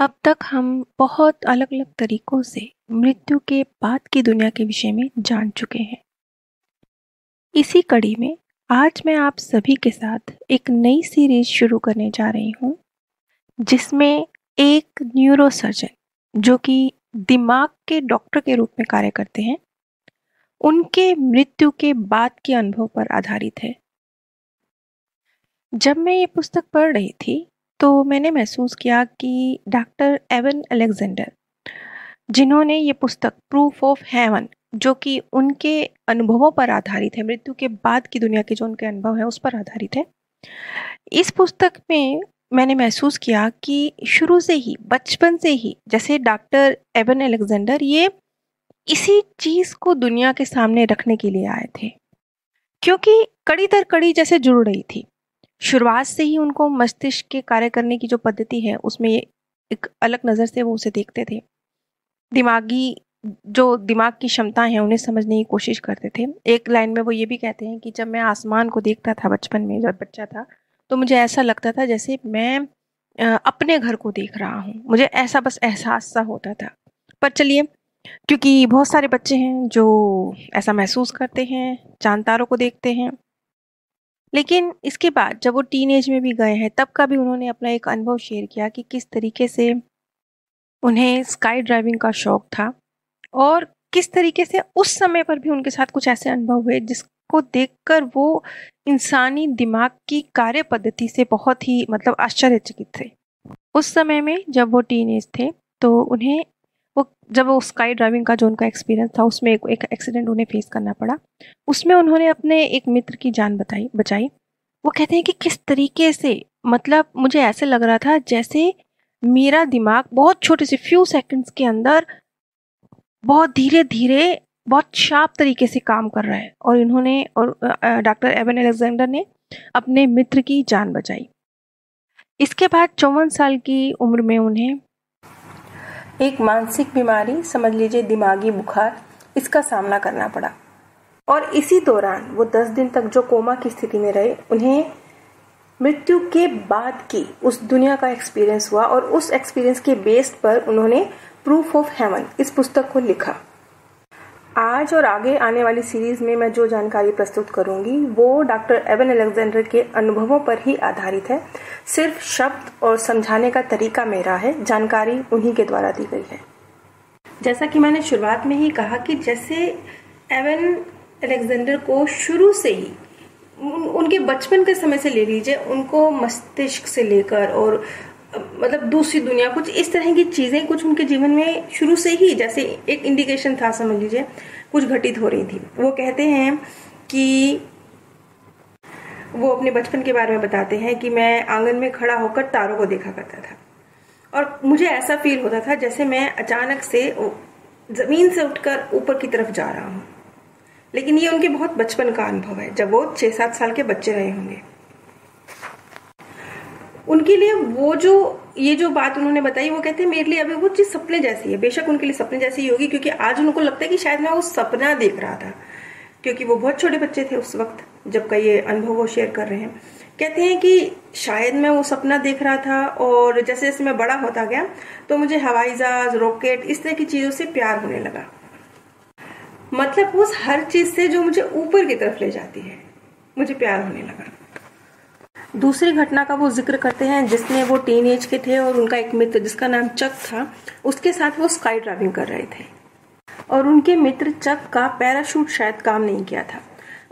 अब तक हम बहुत अलग अलग तरीक़ों से मृत्यु के बाद की दुनिया के विषय में जान चुके हैं इसी कड़ी में आज मैं आप सभी के साथ एक नई सीरीज शुरू करने जा रही हूँ जिसमें एक न्यूरोसर्जन जो कि दिमाग के डॉक्टर के रूप में कार्य करते हैं उनके मृत्यु के बाद के अनुभव पर आधारित है जब मैं ये पुस्तक पढ़ रही थी तो मैंने महसूस किया कि डॉक्टर एवन अलेक्जेंडर जिन्होंने ये पुस्तक प्रूफ ऑफ हेवन जो कि उनके अनुभवों पर आधारित है मृत्यु के बाद की दुनिया के जो उनके अनुभव हैं उस पर आधारित है इस पुस्तक में मैंने महसूस किया कि शुरू से ही बचपन से ही जैसे डॉक्टर एवन अलेक्जेंडर ये इसी चीज़ को दुनिया के सामने रखने के लिए आए थे क्योंकि कड़ी दर कड़ी जैसे जुड़ रही थी शुरुआत से ही उनको मस्तिष्क के कार्य करने की जो पद्धति है उसमें एक अलग नज़र से वो उसे देखते थे दिमागी जो दिमाग की क्षमता है उन्हें समझने की कोशिश करते थे एक लाइन में वो ये भी कहते हैं कि जब मैं आसमान को देखता था बचपन में जब बच्चा था तो मुझे ऐसा लगता था जैसे मैं अपने घर को देख रहा हूँ मुझे ऐसा बस एहसास सा होता था पर चलिए क्योंकि बहुत सारे बच्चे हैं जो ऐसा महसूस करते हैं चांद तारों को देखते हैं लेकिन इसके बाद जब वो टीन एज में भी गए हैं तब का भी उन्होंने अपना एक अनुभव शेयर किया कि किस तरीके से उन्हें स्काई ड्राइविंग का शौक था और किस तरीके से उस समय पर भी उनके साथ कुछ ऐसे अनुभव हुए जिसको देखकर वो इंसानी दिमाग की कार्य पद्धति से बहुत ही मतलब आश्चर्यचकित थे उस समय में जब वो टीन एज थे तो उन्हें जब वो स्काई ड्राइविंग का जो उनका एक्सपीरियंस था उसमें एक, एक एक्सीडेंट उन्हें फेस करना पड़ा उसमें उन्होंने अपने एक मित्र की जान बताई बचाई वो कहते हैं कि किस तरीके से मतलब मुझे ऐसे लग रहा था जैसे मेरा दिमाग बहुत छोटे से फ्यू सेकंड्स के अंदर बहुत धीरे धीरे बहुत शार्प तरीके से काम कर रहा है और इन्होंने और डॉक्टर एवन एलेक्जेंडर ने अपने मित्र की जान बचाई इसके बाद चौवन साल की उम्र में उन्हें एक मानसिक बीमारी समझ लीजिए दिमागी बुखार इसका सामना करना पड़ा और इसी दौरान वो दस दिन तक जो कोमा की स्थिति में रहे उन्हें मृत्यु के बाद की उस दुनिया का एक्सपीरियंस हुआ और उस एक्सपीरियंस के बेस पर उन्होंने प्रूफ ऑफ हेवन इस पुस्तक को लिखा आज और आगे आने वाली सीरीज में मैं जो जानकारी प्रस्तुत करूंगी वो डॉक्टर एवन अलेक्जेंडर के अनुभवों पर ही आधारित है सिर्फ शब्द और समझाने का तरीका मेरा है जानकारी उन्हीं के द्वारा दी गई है जैसा कि मैंने शुरुआत में ही कहा कि जैसे एवन अलेक्जेंडर को शुरू से ही उन, उनके बचपन के समय से ले लीजिए उनको मस्तिष्क से लेकर और मतलब दूसरी दुनिया कुछ इस तरह की चीज़ें कुछ उनके जीवन में शुरू से ही जैसे एक इंडिकेशन था समझ लीजिए कुछ घटित हो रही थी वो कहते हैं कि वो अपने बचपन के बारे में बताते हैं कि मैं आंगन में खड़ा होकर तारों को देखा करता था और मुझे ऐसा फील होता था जैसे मैं अचानक से ज़मीन से उठकर ऊपर की तरफ जा रहा हूँ लेकिन ये उनके बहुत बचपन का अनुभव है जब वो छः सात साल के बच्चे रहे होंगे उनके लिए वो जो ये जो बात उन्होंने बताई वो कहते हैं मेरे लिए अभी वो चीज सपने जैसी है बेशक उनके लिए सपने जैसी ही होगी क्योंकि आज उनको लगता है कि शायद मैं वो सपना देख रहा था क्योंकि वो बहुत छोटे बच्चे थे उस वक्त जब का ये अनुभव वो शेयर कर रहे हैं कहते हैं कि शायद मैं वो सपना देख रहा था और जैसे जैसे मैं बड़ा होता गया तो मुझे हवाई जहाज रॉकेट इस तरह की चीजों से प्यार होने लगा मतलब उस हर चीज से जो मुझे ऊपर की तरफ ले जाती है मुझे प्यार होने लगा दूसरी घटना का वो जिक्र करते हैं जिसमें वो टीन एज के थे और उनका एक मित्र जिसका नाम चक था उसके साथ वो स्काई ड्राइविंग कर रहे थे और उनके मित्र चक का पैराशूट शायद काम नहीं किया था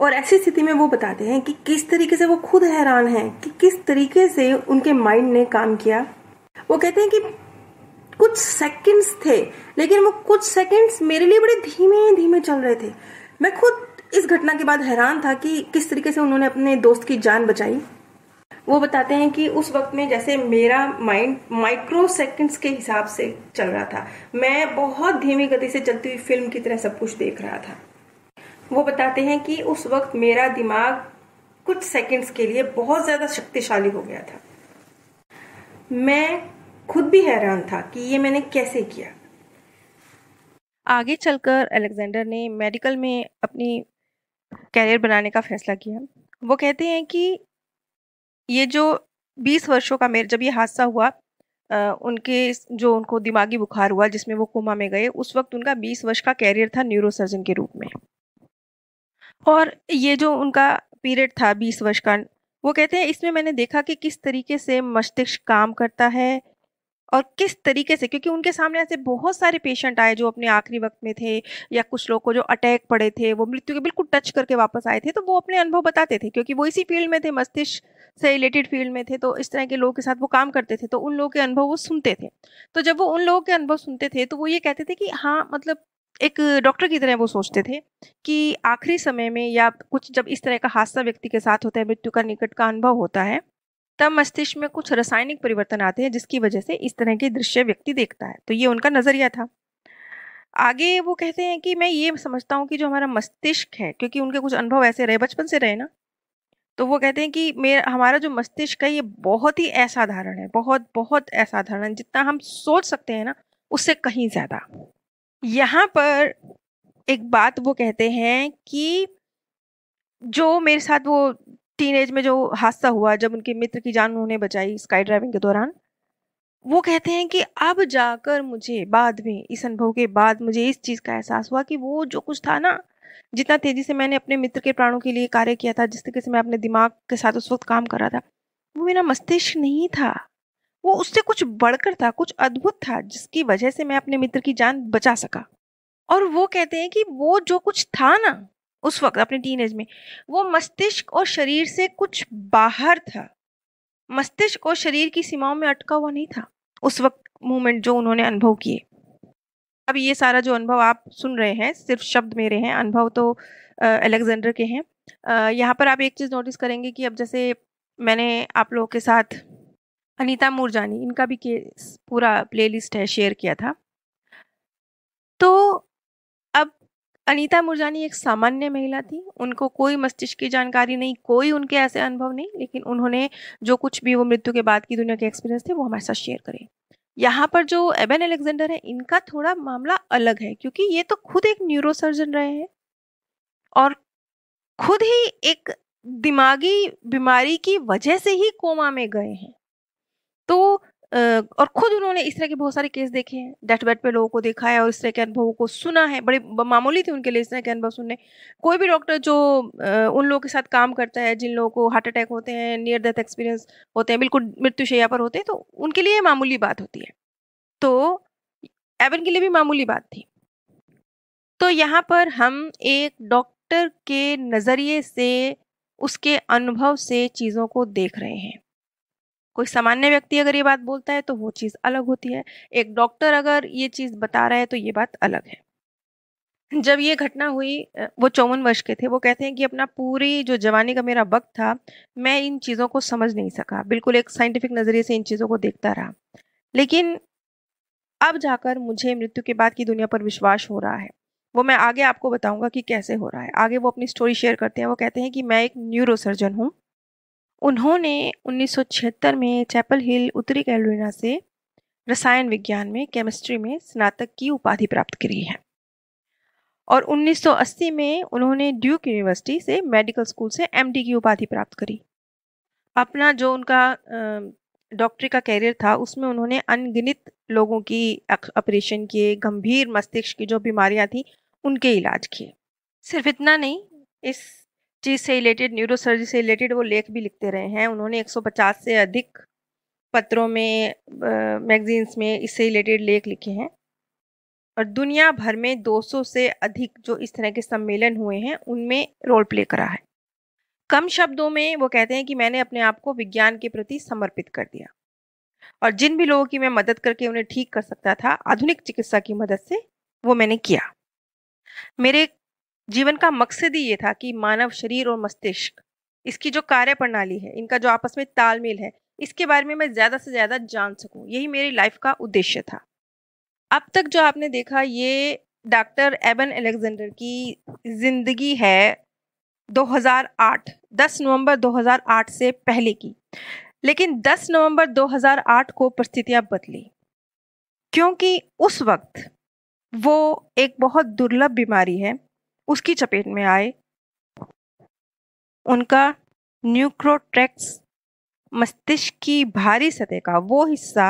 और ऐसी स्थिति में वो बताते हैं कि किस तरीके से वो खुद हैरान हैं कि किस तरीके से उनके माइंड ने काम किया वो कहते हैं कि कुछ सेकंड्स थे लेकिन वो कुछ सेकंड्स मेरे लिए बड़े धीमे धीमे चल रहे थे मैं खुद इस घटना के बाद हैरान था कि किस तरीके से उन्होंने अपने दोस्त की जान बचाई वो बताते हैं कि उस वक्त में जैसे मेरा माइंड माइक्रो सेकेंड्स के हिसाब से चल रहा था मैं बहुत धीमी गति से चलती हुई फिल्म की तरह सब कुछ देख रहा था वो बताते हैं कि उस वक्त मेरा दिमाग कुछ सेकंड्स के लिए बहुत ज़्यादा शक्तिशाली हो गया था मैं खुद भी हैरान था कि ये मैंने कैसे किया आगे चलकर अलेक्जेंडर ने मेडिकल में अपनी कैरियर बनाने का फैसला किया वो कहते हैं कि ये जो बीस वर्षों का मेरे जब ये हादसा हुआ आ, उनके जो उनको दिमागी बुखार हुआ जिसमें वो कोमा में गए उस वक्त उनका बीस वर्ष का कैरियर था न्यूरोसर्जन के रूप में और ये जो उनका पीरियड था बीस वर्ष का वो कहते हैं इसमें मैंने देखा कि किस तरीके से मस्तिष्क काम करता है और किस तरीके से क्योंकि उनके सामने ऐसे बहुत सारे पेशेंट आए जो अपने आखिरी वक्त में थे या कुछ लोग को जो अटैक पड़े थे वो मृत्यु के बिल्कुल टच करके वापस आए थे तो वो अपने अनुभव बताते थे क्योंकि वो इसी फील्ड में थे मस्तिष्क से रिलेटेड फील्ड में थे तो इस तरह के लोगों के साथ वो काम करते थे तो उन लोगों के अनुभव वो सुनते थे तो जब वो उन लोगों के अनुभव सुनते थे तो वो ये कहते थे कि हाँ मतलब एक डॉक्टर की तरह वो सोचते थे कि आखिरी समय में या कुछ जब इस तरह का हादसा व्यक्ति के साथ होता है मृत्यु का निकट का अनुभव होता है तब मस्तिष्क में कुछ रासायनिक परिवर्तन आते हैं जिसकी वजह से इस तरह के दृश्य व्यक्ति देखता है तो ये उनका नज़रिया था आगे वो कहते हैं कि मैं ये समझता हूँ कि जो हमारा मस्तिष्क है क्योंकि उनके कुछ अनुभव ऐसे रहे बचपन से रहे ना तो वो कहते हैं कि मेरा हमारा जो मस्तिष्क है ये बहुत ही असाधारण है बहुत बहुत असाधारण है जितना हम सोच सकते हैं ना उससे कहीं ज़्यादा यहाँ पर एक बात वो कहते हैं कि जो मेरे साथ वो टीन एज में जो हादसा हुआ जब उनके मित्र की जान उन्होंने बचाई स्काई ड्राइविंग के दौरान वो कहते हैं कि अब जाकर मुझे बाद में इस अनुभव के बाद मुझे इस चीज़ का एहसास हुआ कि वो जो कुछ था ना जितना तेज़ी से मैंने अपने मित्र के प्राणों के लिए कार्य किया था जिस तरीके से मैं अपने दिमाग के साथ उस वक्त काम कर रहा था वो मेरा मस्तिष्क नहीं था वो उससे कुछ बढ़कर था कुछ अद्भुत था जिसकी वजह से मैं अपने मित्र की जान बचा सका और वो कहते हैं कि वो जो कुछ था ना उस वक्त अपने टीन एज में वो मस्तिष्क और शरीर से कुछ बाहर था मस्तिष्क और शरीर की सीमाओं में अटका हुआ नहीं था उस वक्त मूवमेंट जो उन्होंने अनुभव किए अब ये सारा जो अनुभव आप सुन रहे हैं सिर्फ शब्द मेरे हैं अनुभव तो अलेक्जेंडर के हैं यहाँ पर आप एक चीज़ नोटिस करेंगे कि अब जैसे मैंने आप लोगों के साथ अनीता मूरजानी इनका भी केस पूरा प्लेलिस्ट है शेयर किया था तो अनीता मुरजानी एक सामान्य महिला थी उनको कोई मस्तिष्क की जानकारी नहीं कोई उनके ऐसे अनुभव नहीं लेकिन उन्होंने जो कुछ भी वो मृत्यु के बाद की दुनिया के एक्सपीरियंस थे वो हमारे साथ शेयर करें यहाँ पर जो एबन एलेक्जेंडर है इनका थोड़ा मामला अलग है क्योंकि ये तो खुद एक न्यूरोसर्जन रहे हैं और खुद ही एक दिमागी बीमारी की वजह से ही कोमा में गए हैं तो और खुद उन्होंने इस तरह के बहुत सारे केस देखे हैं डेथ बेड पे लोगों को देखा है और इस तरह के अनुभवों को सुना है बड़े मामूली थे उनके लिए इस तरह के अनुभव सुनने कोई भी डॉक्टर जो उन लोगों के साथ काम करता है जिन लोगों को हार्ट अटैक होते हैं नियर डेथ एक्सपीरियंस होते हैं बिल्कुल मृत्युशैया पर होते हैं तो उनके लिए मामूली बात होती है तो एवन के लिए भी मामूली बात थी तो यहाँ पर हम एक डॉक्टर के नज़रिए से उसके अनुभव से चीज़ों को देख रहे हैं कोई सामान्य व्यक्ति अगर ये बात बोलता है तो वो चीज़ अलग होती है एक डॉक्टर अगर ये चीज़ बता रहा है तो ये बात अलग है जब ये घटना हुई वो चौवन वर्ष के थे वो कहते हैं कि अपना पूरी जो जवानी का मेरा वक्त था मैं इन चीज़ों को समझ नहीं सका बिल्कुल एक साइंटिफिक नज़रिए से इन चीज़ों को देखता रहा लेकिन अब जाकर मुझे मृत्यु के बाद की दुनिया पर विश्वास हो रहा है वो मैं आगे आपको बताऊंगा कि कैसे हो रहा है आगे वो अपनी स्टोरी शेयर करते हैं वो कहते हैं कि मैं एक न्यूरोसर्जन हूँ उन्होंने 1976 में चैपल हिल उत्तरी कैलोरिना से रसायन विज्ञान में केमिस्ट्री में स्नातक की उपाधि प्राप्त करी है और 1980 में उन्होंने ड्यूक यूनिवर्सिटी से मेडिकल स्कूल से एमडी की उपाधि प्राप्त करी अपना जो उनका डॉक्टरी का कैरियर था उसमें उन्होंने अनगिनत लोगों की ऑपरेशन किए गंभीर मस्तिष्क की जो बीमारियां थी उनके इलाज किए सिर्फ इतना नहीं इस चीज़ से रिलेटेड न्यूरोसर्जरी से रिलेटेड वो लेख भी लिखते रहे हैं उन्होंने 150 से अधिक पत्रों में मैगजीन्स में इससे रिलेटेड लेख लिखे हैं और दुनिया भर में 200 से अधिक जो इस तरह के सम्मेलन हुए हैं उनमें रोल प्ले करा है कम शब्दों में वो कहते हैं कि मैंने अपने आप को विज्ञान के प्रति समर्पित कर दिया और जिन भी लोगों की मैं मदद करके उन्हें ठीक कर सकता था आधुनिक चिकित्सा की मदद से वो मैंने किया मेरे जीवन का मकसद ही ये था कि मानव शरीर और मस्तिष्क इसकी जो कार्य प्रणाली है इनका जो आपस में तालमेल है इसके बारे में मैं ज़्यादा से ज़्यादा जान सकूं यही मेरी लाइफ का उद्देश्य था अब तक जो आपने देखा ये डॉक्टर एबन एलेक्जेंडर की ज़िंदगी है 2008 10 नवंबर 2008 से पहले की लेकिन 10 नवंबर 2008 को परिस्थितियां बदली क्योंकि उस वक्त वो एक बहुत दुर्लभ बीमारी है उसकी चपेट में आए उनका न्यूक्रोट्रैक्स मस्तिष्क की भारी सतह का वो हिस्सा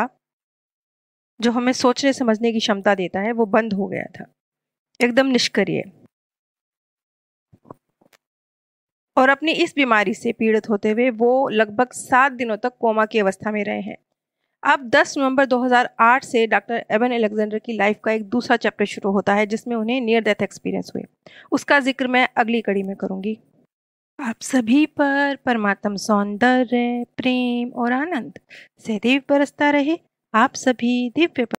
जो हमें सोचने समझने की क्षमता देता है वो बंद हो गया था एकदम निष्क्रिय और अपनी इस बीमारी से पीड़ित होते हुए वो लगभग सात दिनों तक कोमा की अवस्था में रहे हैं अब 10 नवंबर 2008 से डॉक्टर एबन एलेक्जेंडर की लाइफ का एक दूसरा चैप्टर शुरू होता है जिसमें उन्हें नियर डेथ एक्सपीरियंस हुए उसका जिक्र मैं अगली कड़ी में करूँगी आप सभी पर परमात्म सौंदर्य प्रेम और आनंद से देव बरसता रहे आप सभी दिव्य